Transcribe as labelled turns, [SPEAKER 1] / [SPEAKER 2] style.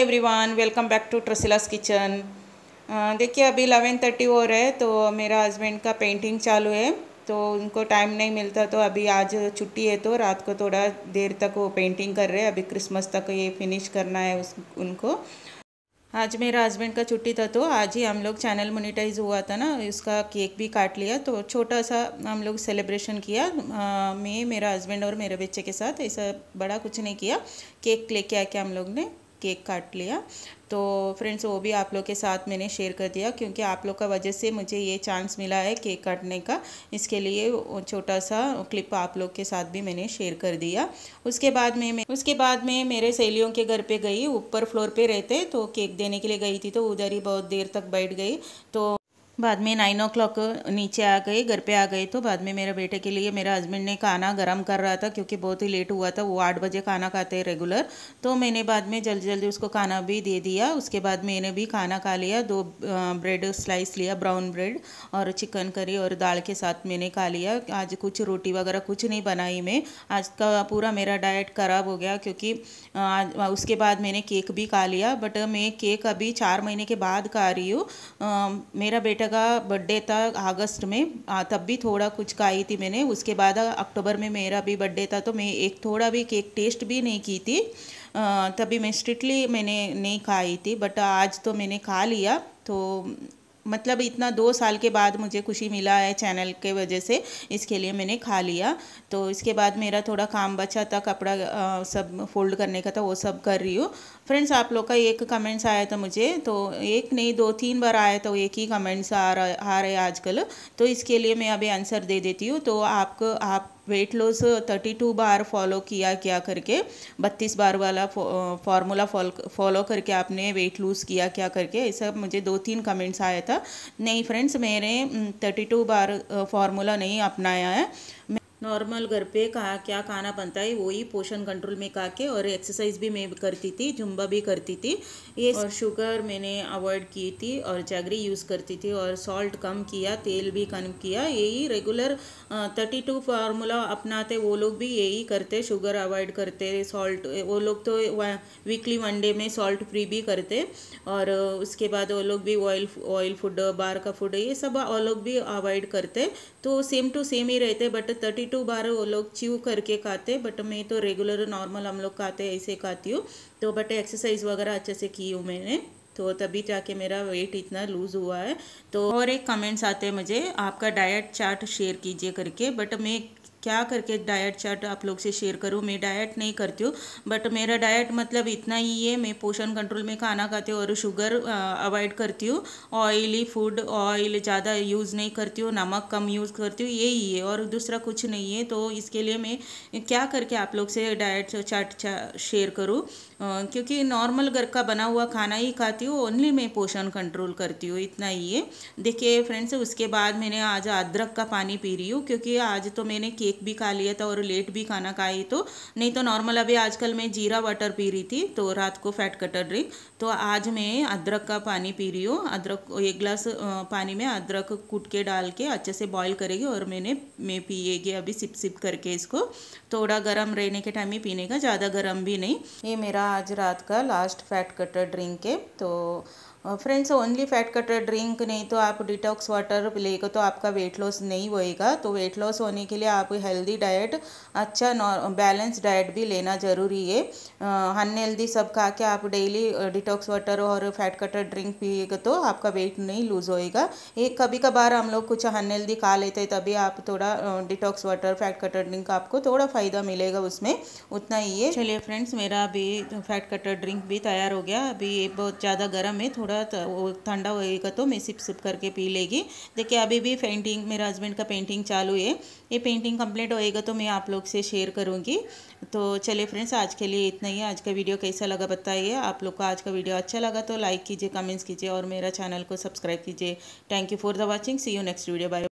[SPEAKER 1] everyone welcome back to ट्रसिलास kitchen देखिए अभी इलेवन थर्टी हो है तो मेरा हस्बैंड का पेंटिंग चालू है तो उनको टाइम नहीं मिलता तो अभी आज छुट्टी है तो रात को थोड़ा देर तक वो पेंटिंग कर रहे हैं अभी क्रिसमस तक ये फिनिश करना है उस उनको आज मेरा हस्बैंड का छुट्टी था तो आज ही हम लोग चैनल मोनिटाइज हुआ था ना इसका केक भी काट लिया तो छोटा सा हम लोग सेलिब्रेशन किया मैं मेरा हस्बैंड और मेरे बच्चे के साथ ऐसा बड़ा कुछ नहीं किया केक लेके आके हम लोग ने केक काट लिया तो फ्रेंड्स वो भी आप लोग के साथ मैंने शेयर कर दिया क्योंकि आप लोग का वजह से मुझे ये चांस मिला है केक काटने का इसके लिए छोटा सा क्लिप आप लोग के साथ भी मैंने शेयर कर दिया उसके बाद में मैं उसके बाद में मेरे सहेलियों के घर पे गई ऊपर फ्लोर पे रहते तो केक देने के लिए गई थी तो उधर ही बहुत देर तक बैठ गई तो बाद में नाइन ओ क्लॉक नीचे आ गए घर पे आ गए तो बाद में मेरे बेटे के लिए मेरा हस्बैंड ने खाना गर्म कर रहा था क्योंकि बहुत ही लेट हुआ था वो आठ बजे खाना खाते हैं रेगुलर तो मैंने बाद में जल्दी जल्दी उसको खाना भी दे दिया उसके बाद मैंने भी खाना खा लिया दो ब्रेड स्लाइस लिया ब्राउन ब्रेड और चिकन करी और दाल के साथ मैंने खा लिया आज कुछ रोटी वगैरह कुछ नहीं बनाई मैं आज का पूरा मेरा डाइट ख़राब हो गया क्योंकि उसके बाद मैंने केक भी खा लिया बट मैं केक अभी चार महीने के बाद खा रही हूँ मेरा बेटा बेटा का बर्थडे था अगस्त में आ, तब भी थोड़ा कुछ खाई थी मैंने उसके बाद अक्टूबर में मेरा भी बर्थडे था तो मैं एक थोड़ा भी केक टेस्ट भी नहीं की थी आ, तभी मैं स्ट्रिक्टली मैंने नहीं खाई थी बट आज तो मैंने खा लिया तो मतलब इतना दो साल के बाद मुझे खुशी मिला है चैनल के वजह से इसके लिए मैंने खा लिया तो इसके बाद मेरा थोड़ा काम बचा था कपड़ा आ, सब फोल्ड करने का था वो सब कर रही हूँ फ्रेंड्स आप लोग का एक कमेंट्स आया था मुझे तो एक नहीं दो तीन बार आया तो एक ही कमेंट्स आ रहा आ रहे आजकल तो इसके लिए मैं अभी आंसर दे देती हूँ तो आपको आप वेट लॉस 32 बार फॉलो किया क्या करके 32 बार वाला फॉर्मूला फॉलो uh, करके आपने वेट लूज़ किया क्या करके ऐसा मुझे दो तीन कमेंट्स आया था नहीं फ्रेंड्स मेरे 32 बार फॉर्मूला नहीं अपनाया है नॉर्मल घर पे कहा क्या खाना बनता है वही पोषण कंट्रोल में खा के और एक्सरसाइज भी मैं करती थी जुम्बा भी करती थी ये और शुगर मैंने अवॉइड की थी और जैगरी यूज़ करती थी और सॉल्ट कम किया तेल भी कम किया यही रेगुलर थर्टी टू फार्मूला अपनाते वो लोग भी यही करते शुगर अवॉइड करते सॉल्ट वो लोग तो वीकली वन डे में सॉल्ट फ्री भी करते और उसके बाद वो लोग भी ऑयल ऑयल फूड बाहर का फूड ये सब वो लोग भी अवॉइड करते तो सेम टू सेम ही रहते बट थर्टी टू बार वो लोग च्यू करके खाते बट मैं तो रेगुलर नॉर्मल हम लोग खाते ऐसे खाती हूँ तो बट एक्सरसाइज वगैरह अच्छे से की हूँ मैंने तो तभी जाके मेरा वेट इतना लूज़ हुआ है तो और एक कमेंट्स आते हैं मुझे आपका डाइट चार्ट शेयर कीजिए करके बट मैं क्या करके डाइट चार्ट आप लोग से शेयर करूँ मैं डाइट नहीं करती हूँ बट मेरा डाइट मतलब इतना ही है मैं पोषण कंट्रोल में खाना खाती हूँ और शुगर अवॉइड करती हूँ ऑयली फूड ऑयल ज़्यादा यूज़ नहीं करती हूँ नमक कम यूज़ करती हूँ ये ही है और दूसरा कुछ नहीं है तो इसके लिए मैं क्या करके आप लोग से डाइट चार्ट शेयर करूँ क्योंकि नॉर्मल घर का बना हुआ खाना ही खाती हूँ ओनली मैं पोषण कंट्रोल करती हूँ इतना ही है देखिए फ्रेंड्स उसके बाद मैंने आज अदरक का पानी पी रही हूँ क्योंकि आज तो मैंने केक केक भी खा लिया था और लेट भी खाना खाई तो नहीं तो नॉर्मल अभी आजकल मैं जीरा वाटर पी रही थी तो रात को फैट कटर ड्रिंक तो आज मैं अदरक का पानी पी रही हूँ अदरक एक गिलास पानी में अदरक कूट के डाल के अच्छे से बॉईल करेगी और मैंने मैं पिएगी अभी सिप सिप करके इसको थोड़ा गर्म रहने के टाइम ही पीने का ज़्यादा गर्म भी नहीं ये मेरा आज रात का लास्ट फैट कटर ड्रिंक है तो friends only fat cutter drink नहीं तो आप डिटॉक्स वाटर लेगा तो आपका वेट लॉस नहीं होएगा तो वेट लॉस होने के लिए आप हेल्दी डाइट अच्छा बैलेंस डाइट भी लेना ज़रूरी है अनहेल्दी uh, सब खा के आप डेली डिटॉक्स वाटर और फैट कटर ड्रिंक पिएगा तो आपका वेट नहीं लूज़ होएगा एक कभी कभार हम लोग कुछ अनहेल्दी खा लेते हैं तभी आप थोड़ा detox water fat cutter drink आपको थोड़ा फ़ायदा मिलेगा उसमें उतना ही है चलिए फ्रेंड्स मेरा अभी फैट कटर ड्रिंक भी तैयार हो गया अभी बहुत ज़्यादा गर्म है थोड़ा होगा तो ठंडा होएगा तो मैं सिप सिप करके पी लेगी देखिए अभी भी पेंटिंग मेरे हस्बैंड का पेंटिंग चालू है ये पेंटिंग कंप्लीट होएगा तो मैं आप लोग से शेयर करूँगी तो चलिए फ्रेंड्स आज के लिए इतना ही आज का वीडियो कैसा लगा बताइए आप लोग को आज का वीडियो अच्छा लगा तो लाइक कीजिए कमेंट्स कीजिए और मेरा चैनल को सब्सक्राइब कीजिए thank you for the watching see you next video bye